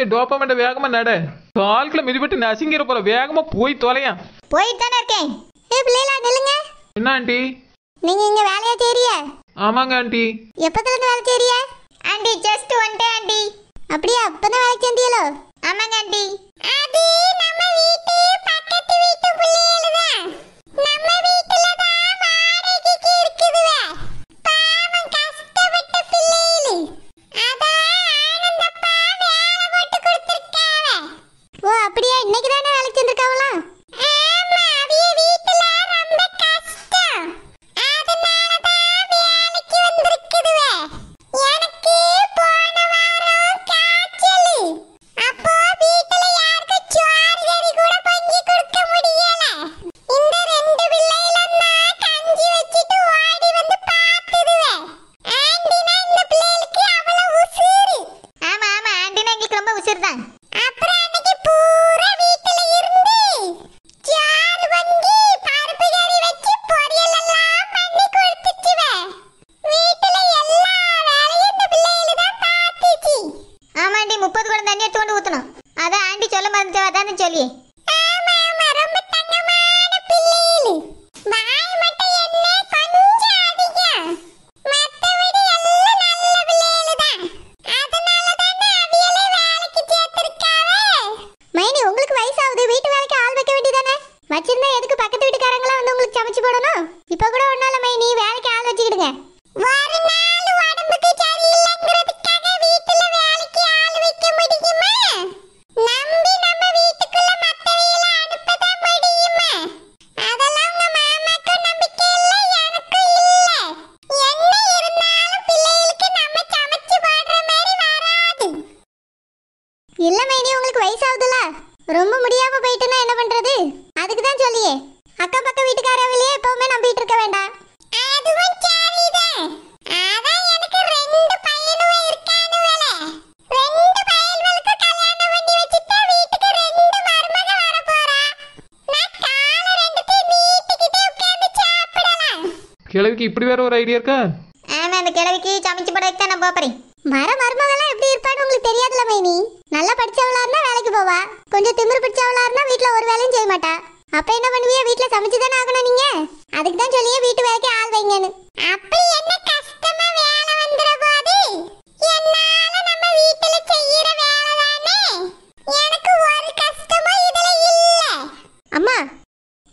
ஏ டோப்பமேண்ட வேகமா நட கால்குல மிதிபட்டு நசுங்கிற போற வேகமா போய் தொலையா போயிட்டு தானே இருக்கேன் ஏ பிள்ளைகளா நில்லுங்க என்ன ஆண்டி நீங்க இங்க வேலையா செய்றிய ஆமாங்க ஆண்டி எப்பத்துல இருந்து வேலை செய்றிய aunty just one day aunty அப்படியே அப்பதான் வேலை செஞ்சியலோ ஆமாங்க ஆண்டி அது நம்ம வீட்டு பக்கத்து வீட்டு வச்சிருந்தேன் வச்சுக்கிடுங்க இல்ல மைனி உங்களுக்கு வயசாகுதுல ரொம்ப முடியாம போயிட்டுன்னா என்ன பண்றது அதுக்கு தான் சொல்லியே அக்கா பக்கம் வீட்டுக்காரவிலேயே எப்பவுமே நம்பிட்டு இருக்க வேண்டாம் கிழவிக்கு இப்படி வேற ஒரு ஐடியா இருக்கா ஆமா அந்த கிழவிக்கு சமைச்சு படைக்கு தான் நான் போறேன் வர மருமகள்லாம் எப்படி இருப்பான்னு உங்களுக்கு தெரியாதுல மைனி நல்லா படிச்சவளா இருந்தா வேலைக்கு போவா கொஞ்சம் திமிரு பிடிச்சவளா இருந்தா வீட்ல ஒரு வேலையும் செய்ய மாட்டா அப்ப என்ன பண்ணுவீங்க வீட்ல சமைச்சு தானே ஆகணும் நீங்க அதுக்கு தான் சொல்லியே வீட்டு வேலைக்கு ஆள் வைங்கன்னு அப்படி என்ன கஷ்டமா வேலை வந்துற போது என்னால நம்ம வீட்டுல செய்யற வேலை எனக்கு ஒரு கஷ்டமும் இதுல இல்ல அம்மா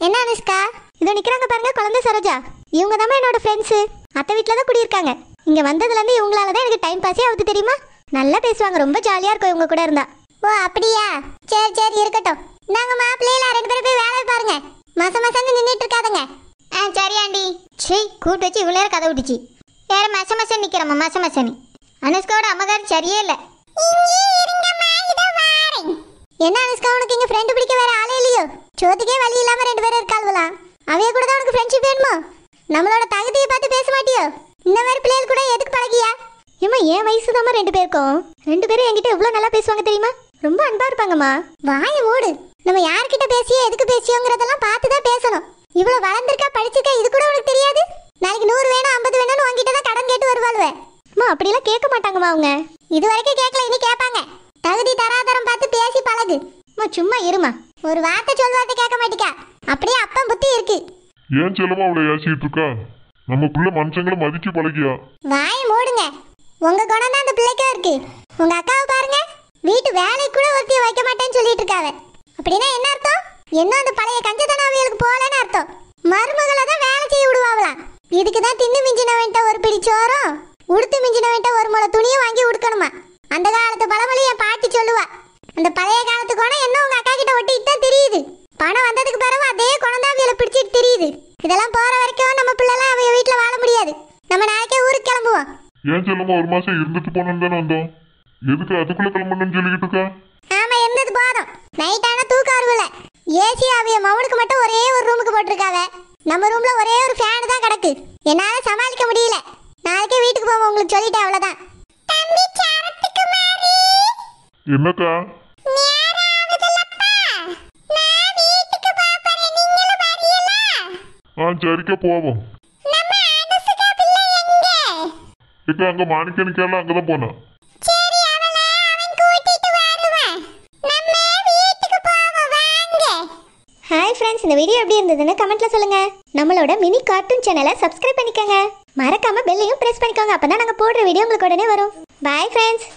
என்ன அனுஷ்கா இதோ நிக்கிறாங்க பாருங்க குழந்தை சரோஜா இவங்க தான் என்னோட ஃப்ரெண்ட்ஸு அத்தை வீட்டில் தான் குடியிருக்காங்க இங்கே வந்ததுலேருந்து இவங்களால தான் எனக்கு டைம் பாஸே ஆகுது தெரியுமா நல்லா பேசுவாங்க ரொம்ப ஜாலியாக இருக்கும் இவங்க கூட இருந்தா ஓ அப்படியா சரி சரி இருக்கட்டும் நாங்க மாப்பிள்ளையில ரெண்டு பேரும் போய் வேலை பாருங்க மாசம் மாசம் நின்றுட்டு இருக்காதுங்க ஆ சரி ஆண்டி சரி கூட்டு வச்சு இவ்வளோ கதை விட்டுச்சு வேற மச மசம் நிற்கிறோம்மா மச மசன்னு அனுஷ்காவோட அம்மகார் சரியே இல்லை என்ன அனுஷ்கா உனக்கு இங்க ஃப்ரெண்டு பிடிக்க வேற ஆளே இல்லையோ ஜோதிக்கே வழி இல்லாமல் ரெண்டு பேரும் இருக்காளுவலாம் அவைய கூட தான் உனக்கு ஃப்ரெண்ட்ஷிப் வேணுமா நம்மளோட தகுதியை பார்த்து பேச மாட்டியோ இந்த மாதிரி பிள்ளைகள் கூட எதுக்கு பழகியா ஏமா என் வயசு தாம்மா ரெண்டு பேருக்கும் ரெண்டு பேரும் என்கிட்ட எவ்வளவு நல்லா பேசுவாங்க தெரியுமா ரொம்ப அன்பா இருப்பாங்கம்மா வாய மூடு நம்ம யார்கிட்ட பேசியோ எதுக்கு பேசியோங்கிறதெல்லாம் பார்த்து தான் பேசணும் இவ்வளோ வளர்ந்துருக்கா படிச்சிருக்கா இது கூட உனக்கு தெரியாது நாளைக்கு நூறு வேணும் ஐம்பது வேணும்னு உங்ககிட்ட தான் கடன் கேட்டு வருவாள்வே அம்மா அப்படிலாம் கேட்க மாட்டாங்கம்மா அவங்க இது வரைக்கும் கேட்கல இனி கேட்பாங்க தகுதி தராதரம் பார்த்து பேசி பழகு அம்மா சும்மா இருமா ஒரு வார்த்தை சொல்லுவார்த்தை கேட்க மாட்டிக்கா அப்படியே அப்பன் புத்தி இருக்கு ஏன் செல்லமா அவளை ஏசிட்டு இருக்கா நமக்குள்ள மனுஷங்களை மதிச்சு பழகியா வாய் மூடுங்க உங்க குணம் தான் அந்த பிள்ளைக்கா இருக்கு உங்க அக்காவை பாருங்க வீட்டு வேலை கூட ஒருத்தி வைக்க மாட்டேன்னு சொல்லிட்டு இருக்காவ அப்படின்னா என்ன அர்த்தம் என்ன அந்த பழைய கஞ்சத்தனாவியலுக்கு போகலன்னு அர்த்தம் மருமகளை தான் வேலை செய்ய விடுவாங்களாம் இதுக்கு தான் தின்னு மிஞ்சினவன்ட்ட ஒரு பிடி சோறும் உடுத்து மிஞ்சினவன்ட்ட ஒரு முளை துணியும் வாங்கி உடுக்கணுமா அந்த காலத்து பழமொழி என் பாட்டி சொல்லுவா அந்த பழைய காலத்து குணம் என்ன உங்க அக்கா கிட்ட ஒட்டிட்டு தான் தெரியுது பணம் வந்ததுக்கு பிறகு அதே குழந்தை அவையில பிடிச்சிட்டு தெரியுது இதெல்லாம் போற வரைக்கும் நம்ம பிள்ளைலாம் அவைய வீட்டுல வாழ முடியாது நம்ம நாளைக்கே ஊருக்கு கிளம்புவோம் ஏன் செல்லுமா ஒரு மாசம் இருந்துட்டு போனோம் வந்தோம் எதுக்கு அதுக்குள்ள கிளம்பணும்னு சொல்லிக்கிட்டு இருக்கா ஆமா இருந்தது போதும் நைட் ஆனா தூக்கம் வருவல ஏசி அவைய மவனுக்கு மட்டும் ஒரே ஒரு ரூமுக்கு போட்டிருக்காங்க நம்ம ரூம்ல ஒரே ஒரு ஃபேன் தான் கிடக்கு என்னால சமாளிக்க முடியல நாளைக்கே வீட்டுக்கு போவோம் உங்களுக்கு சொல்லிட்டேன் அவ்வளவுதான் என்னக்கா சரிக்க போவோம் இப்போ அங்க மாணிக்கனுக்கெல்லாம் அங்கதான் போனோம் ஹாய் ஃப்ரெண்ட்ஸ் இந்த வீடியோ எப்படி இருந்ததுன்னு கமெண்ட்ல சொல்லுங்க நம்மளோட மினி கார்ட்டூன் சேனலை சப்ஸ்கிரைப் பண்ணிக்கோங்க மறக்காம பெல்லையும் பிரஸ் பண்ணிக்கோங்க அப்பதான் நாங்க போடுற வீடியோ உங்களுக்கு உடனே வரும் பாய் ஃப்ரெண்ட்ஸ்